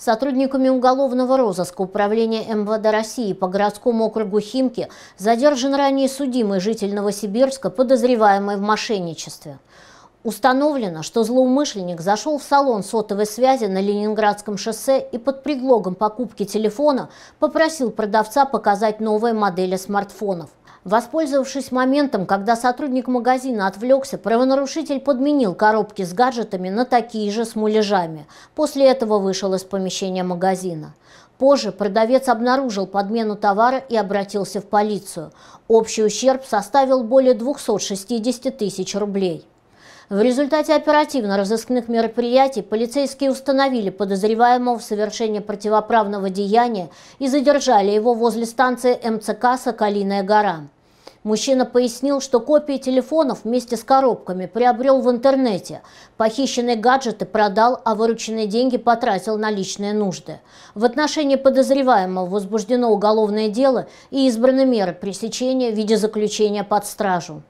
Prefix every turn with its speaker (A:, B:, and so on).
A: Сотрудниками уголовного розыска Управления МВД России по городскому округу Химки задержан ранее судимый житель Новосибирска, подозреваемый в мошенничестве. Установлено, что злоумышленник зашел в салон сотовой связи на Ленинградском шоссе и под предлогом покупки телефона попросил продавца показать новые модели смартфонов. Воспользовавшись моментом, когда сотрудник магазина отвлекся, правонарушитель подменил коробки с гаджетами на такие же с муляжами. После этого вышел из помещения магазина. Позже продавец обнаружил подмену товара и обратился в полицию. Общий ущерб составил более 260 тысяч рублей. В результате оперативно-розыскных мероприятий полицейские установили подозреваемого в совершении противоправного деяния и задержали его возле станции МЦК «Соколиная гора». Мужчина пояснил, что копии телефонов вместе с коробками приобрел в интернете. Похищенные гаджеты продал, а вырученные деньги потратил на личные нужды. В отношении подозреваемого возбуждено уголовное дело и избраны меры пресечения в виде заключения под стражу.